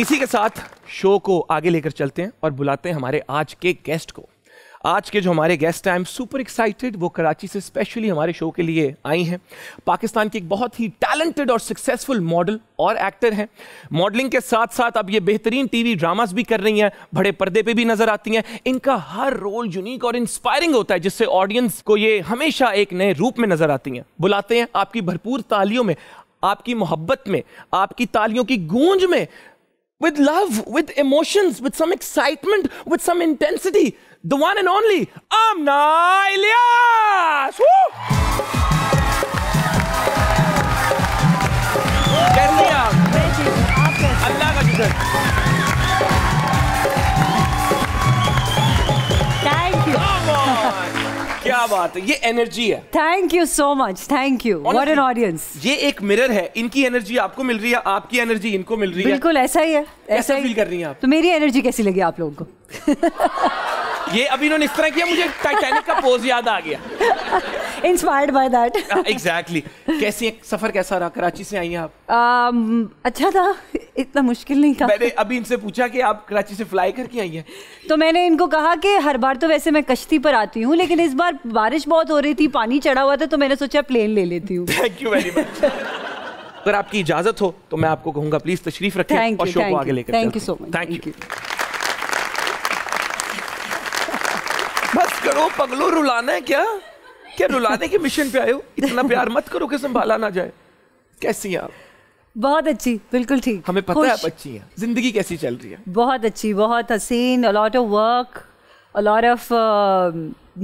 इसी के साथ शो को आगे लेकर चलते हैं और बुलाते हैं हमारे आज के गेस्ट को आज के जो हमारे गेस्ट हैं आई एम सुपर एक्साइटेड वो कराची से स्पेशली हमारे शो के लिए आई हैं पाकिस्तान की एक बहुत ही टैलेंटेड और सक्सेसफुल मॉडल और एक्टर हैं मॉडलिंग के साथ साथ अब ये बेहतरीन टीवी ड्रामास भी कर रही हैं बड़े पर्दे पे भी नजर आती हैं इनका हर रोल यूनिक और इंस्पायरिंग होता है जिससे ऑडियंस को ये हमेशा एक नए रूप में नजर आती हैं बुलाते हैं आपकी भरपूर तालियों में आपकी मोहब्बत में आपकी तालियों की गूंज में with love, with emotions, with some excitement, with some intensity. The one and only Amna Ilyas! Woo! Get me out. Allah ka बात है ये एनर्जी है thank you so much thank you what an audience ये एक mirror है इनकी energy आपको मिल रही है आपकी एनर्जी इनको मिल रही है बिल्कुल ऐसा ही है ऐसा फील कर रही है आप तो मेरी एनर्जी कैसी लगी आप लोगों को ये अभी इन्होंने इस तरह किया मुझे टाइटैनिक का पोज याद आ गया इंस्पायर्ड बाय दैट एग्जैक्टली कैसे सफर कैसा रहा कराची से आई हैं आप um, अच्छा था इतना मुश्किल नहीं था मैंने अभी इनसे पूछा कि आप कराची से फ्लाई करके आई हैं तो मैंने इनको कहा कि हर बार तो वैसे मैं कश्ती पर आती हूँ लेकिन इस बार बारिश बहुत हो रही थी पानी चढ़ा हुआ था तो मैंने सोचा प्लेन ले लेती हूँ थैंक यू वेरी मच अगर आपकी इजाजत हो तो मैं आपको कहूंगा प्लीज तशरीफ रखें और शो को आगे लेकर thank you so much thank you बस करो पगलो रुलाना है क्या क्या रुलाने के मिशन पे आए हो इतना प्यार मत करो कि संभाला ना जाए कैसी हैं आप बहुत अच्छी बिल्कुल ठीक हमें पता है आप अच्छी हैं जिंदगी कैसी चल रही है बहुत अच्छी बहुत हसीन a lot of work a lot of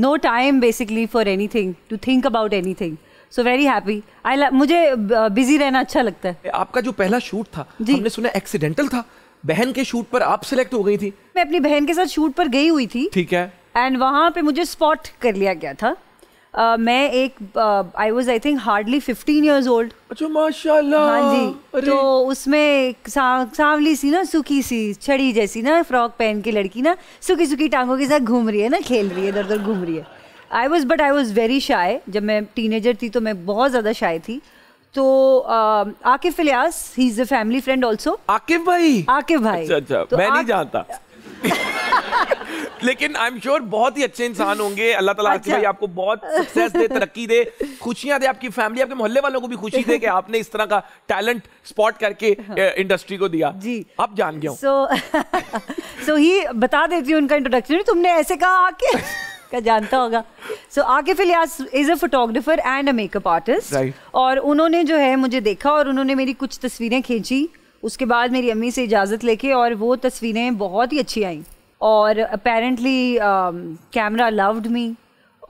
no time basically for anything to think about anything so very happy I मुझे बिजी uh, रहना अच्छा लगता है आपका जो पहला शूट था जी. हमने सुना एक्सीडेंटल था बहन के शूट पर आप सिलेक्ट हो गई थी मैं अपनी बहन के साथ शूट पर गई हुई थी ठीक है एंड वहाँ पे मुझे स्पॉट कर लिया गया था मैं एक I was I think hardly fifteen years old हाँ जी तो उसमें सांवली सी ना सुखी सी छड़ी जैसी ना फ्रॉक पहन के लड़की ना सुखी सुखी टांगों के साथ घूम रही है ना खेल रही है इधर उधर घूम रही है I was but I was very shy जब मैं टीनेजर थी तो मैं बहुत ज़्यादा शाय थी तो uh, Akif Ilyas he is a family friend also Akif भाई आकिफ भाई अच्छा अच्छा तो मैं आक... नहीं जानता लेकिन आई एम श्योर बहुत ही अच्छे इंसान होंगे अल्लाह ताला अच्छा। भाई आपको बहुत सक्सेस दे तरक्की दे खुशियां दे आपकी फैमिली आपके मोहल्ले वालों को भी खुशी दे कि आपने इस तरह का टैलेंट स्पॉट करके इंडस्ट्री हाँ। को दिया जी आप जान गया सो सो ही बता देती हूँ उनका इंट्रोडक्शन तुमने ऐसे कहा आके जानता होगा so so, Akif Ilyas is a photographer and a makeup artist और उन्होंने जो है मुझे देखा और उन्होंने मेरी कुछ तस्वीरें खींची उसके बाद मेरी अम्मी से इजाज़त लेके और वो तस्वीरें बहुत ही अच्छी आईं और अपेरेंटली कैमरा लव्ड मी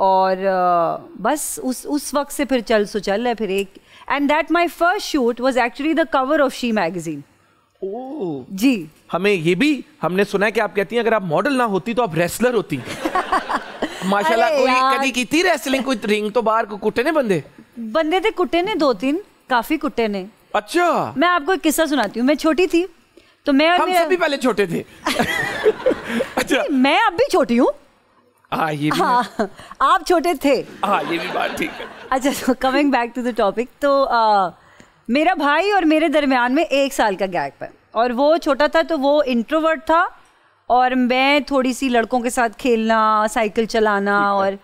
और uh, बस उस उस वक्त से फिर चल सो चल है फिर एक and that my first shoot was actually the cover of She magazine जी हमें ये भी हमने सुना है कि आप कहती हैं अगर आप मॉडल ना होती तो आप रेसलर होती माशाल्लाह कोई कभी की थी रेसलिंग कोई रिंग तो बाहर को कुटे ने बंदे बंदे थे कुटे ने दो तीन काफी कुटे ने अच्छा मैं आपको एक किस्सा सुनाती हूँ मैं छोटी थी तो मैं हम मेरा... सभी पहले छोटे थे अच्छा मैं अब भी छोटी हूँ हाँ ये भी हाँ आप छोटे थे हाँ ये भी बात ठीक है अच्छा so coming back to the topic तो आ, मेरा भाई और मेरे दरमियान में एक साल का गैप है और वो छोटा था तो वो इंट्रोवर्ट था और मैं थोड़ी सी लड़कों के साथ खेलना साइकिल चलाना और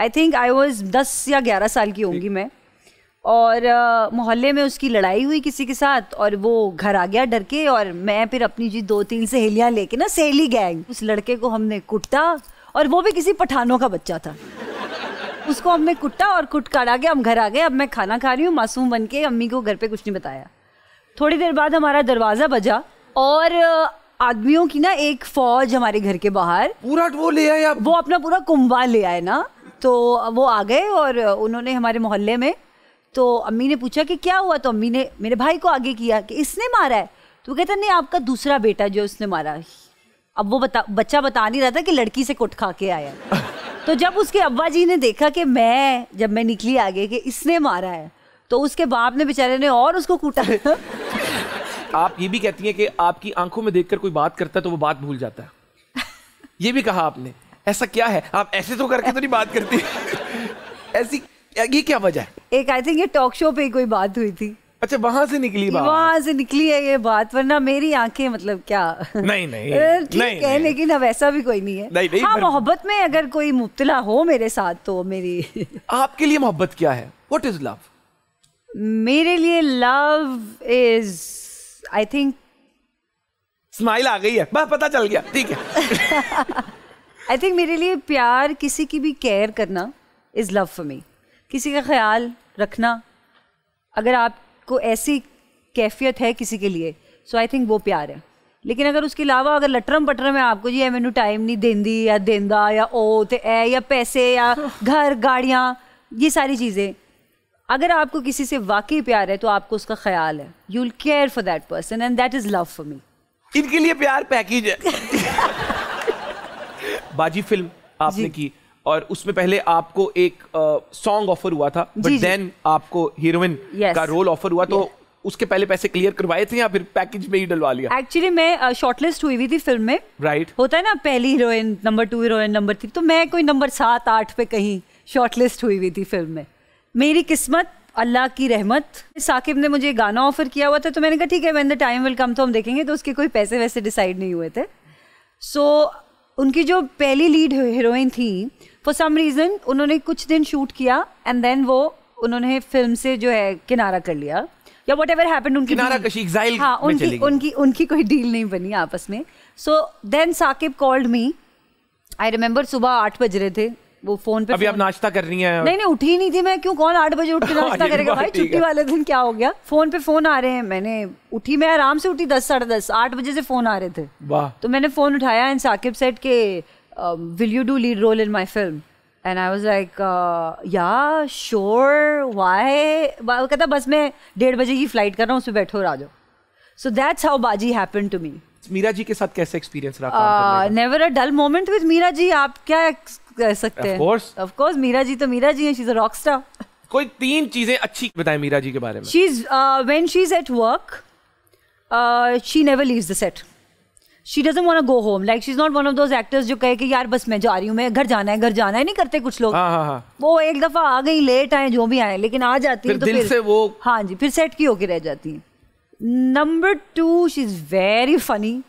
आई थिंक आई वॉज दस या ग्यारह साल की होंगी मैं और मोहल्ले में उसकी लड़ाई हुई किसी के साथ और वो घर आ गया डर के और मैं फिर अपनी जी दो तीन सहेलियाँ लेके ना सहेली गैंग उस लड़के को हमने कुटा और वो भी किसी पठानों का बच्चा था उसको हमने कुटा और कुट काटा के हम घर आ गए अब मैं खाना खा रही हूँ मासूम बन के अम्मी को घर पे कुछ नहीं बताया थोड़ी देर बाद हमारा दरवाज़ा बजा और आदमियों की ना एक फौज हमारे घर के बाहर पूरा वो ले आया वो अपना पूरा कुंबा ले आए ना तो वो आ गए और उन्होंने हमारे मोहल्ले में तो अम्मी ने पूछा कि क्या हुआ तो अम्मी ने मेरे भाई को आगे किया कि इसने मारा है तो कहता नहीं आपका दूसरा बेटा जो उसने मारा अब वो बता बच्चा बता नहीं रहा था कि लड़की से कुट खा के आया तो जब उसके अब्बा जी ने देखा कि मैं जब मैं निकली आगे कि इसने मारा है तो उसके बाप ने बेचारे ने और उसको कूटा आप ये भी कहती हैं कि आपकी आंखों में देखकर कोई बात करता है तो वो बात भूल जाता है ये भी कहा आपने ऐसा क्या है आप ऐसे तो करके तो नहीं बात करती ऐसी ये क्या वजह है एक आई थिंक ये टॉक शो पे कोई बात हुई थी अच्छा वहाँ से निकली बात वहाँ से निकली है ये बात वरना मेरी आंखें मतलब क्या नहीं नहीं ठीक है नहीं, लेकिन अब ऐसा भी कोई नहीं है नहीं, नहीं, हाँ मोहब्बत में अगर कोई मुबतला हो मेरे साथ तो मेरी आपके लिए मोहब्बत क्या है वट इज लव मेरे लिए love is I think smile आ गई है बस पता चल गया ठीक है आई थिंक मेरे लिए प्यार किसी की भी केयर करना इज लव फॉर मी किसी का ख्याल रखना अगर आपको ऐसी कैफियत है किसी के लिए सो आई थिंक वो प्यार है लेकिन अगर उसके अलावा अगर लटरम पटरम है आपको जी मैनू टाइम नहीं देंदी या देंदा या ओ तो ऐ या पैसे या घर गाड़ियाँ ये सारी चीज़ें अगर आपको किसी से वाकई प्यार है तो आपको उसका ख्याल है you will care for that person and that is love for me इनके लिए प्यार पैकेज है बाजी फिल्म आपने की और उसमें पहले आपको एक सॉन्ग uh, ऑफर हुआ था बट देन आपको हीरोइन yes. का रोल ऑफर हुआ तो yes. उसके पहले पैसे क्लियर करवाए थे या फिर पैकेज में ही डलवा लिया एक्चुअली मैं शॉर्टलिस्ट uh, हुई हुई थी फिल्म में राइट right. होता है ना पहली heroine number two heroine number three तो मैं कोई नंबर सात आठ पे कहीं शॉर्टलिस्ट हुई हुई थी फिल्म में मेरी किस्मत अल्लाह की रहमत साकिब ने मुझे गाना ऑफर किया हुआ था तो मैंने कहा ठीक है when the time will come तो हम देखेंगे तो उसके कोई पैसे वैसे डिसाइड नहीं हुए थे सो so, उनकी जो पहली लीड हीरोइन थी फॉर सम रीज़न उन्होंने कुछ दिन शूट किया एंड देन वो उन्होंने फिल्म से जो है किनारा कर लिया या वट एवर हैपन उनकी किनारा कशी एग्जाइल हाँ उनकी उनकी उनकी कोई डील नहीं बनी आपस में so then Saqib called me I remember सुबह आठ बज रहे थे वो फोन पे अभी आप नाश्ता कर रही हैं नहीं नहीं उठी नहीं थी मैं क्यों कौन आठ बजे उठ के हाँ, नाश्ता करेगा भाई छुट्टी वाले दिन क्या हो गया फोन पे फोन आ रहे हैं मैंने उठी मैं आराम से उठी दस साढ़े दस आठ बजे से फोन आ रहे थे वाह तो मैंने फोन उठाया एंड साकिब सेट के um, will you do lead role in my film? And I was like, uh, yeah, sure, why? वो कहता बस मैं डेढ़ बजे की फ्लाइट कर रहा हूँ उसमें बैठो राजो सो दैट्स हाउ बाजी happen to me Meera ji के साथ कैसा एक्सपीरियंस रहा never a dull moment with Meera ji आप क्या कह सकते हैं ऑफ कोर्स मीरा जी तो मीरा जी हैं she is a rock star कोई तीन चीजें अच्छी बताएं मीरा जी के बारे में she is when she is at work she never leaves the set she doesn't want go home like she is not one of those actors जो कहे कि यार बस मैं जा रही हूँ मैं घर जाना है घर जाना है नहीं करते कुछ लोग हाँ, हाँ, हाँ। वो एक दफा आ गई लेट आए जो भी आए लेकिन आ जाती है तो दिल फिर, से वो हाँ जी फिर सेट की होके रह जाती है number two she is very funny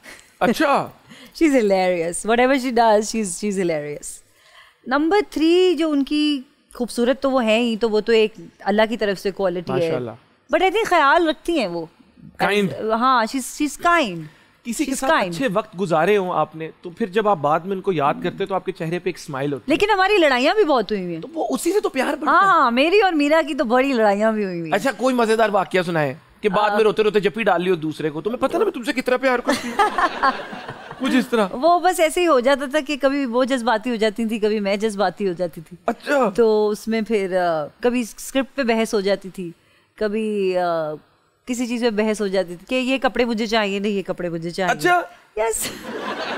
अच्छा she is hilarious whatever she does she is she is hilarious number three जो उनकी खूबसूरत तो वो है ही तो वो तो एक अल्लाह की तरफ से क्वालिटी है बट आई थिंक ख्याल रखती हैं वो काइंड हाँ शी इज काइंड किसी के साथ अच्छे वक्त गुजारे हो आपने तो फिर जब आप बाद में उनको याद करते तो आपके चेहरे पे एक स्माइल होती लेकिन हमारी लड़ाइयाँ भी बहुत हुई हैं तो वो उसी से तो प्यार बढ़ता हाँ मेरी और मीरा की तो बड़ी लड़ाइयाँ भी हुई हैं अच्छा कोई मजेदार वाक्य सुनाए कि बाद में हाँ। रोते रोते जब भी डाल लियो दूसरे को तो मैं पता ना मैं तुमसे कितना प्यार करती हूँ कुछ इस तरह वो बस ऐसे ही हो जाता था कि कभी वो जज्बाती हो जाती थी कभी मैं जज्बाती हो जाती थी अच्छा तो उसमें फिर कभी स्क्रिप्ट पे बहस हो जाती थी कभी किसी चीज़ पे बहस हो जाती थी कि ये कपड़े मुझे चाहिए नहीं ये कपड़े मुझे चाहिए अच्छा यस yes.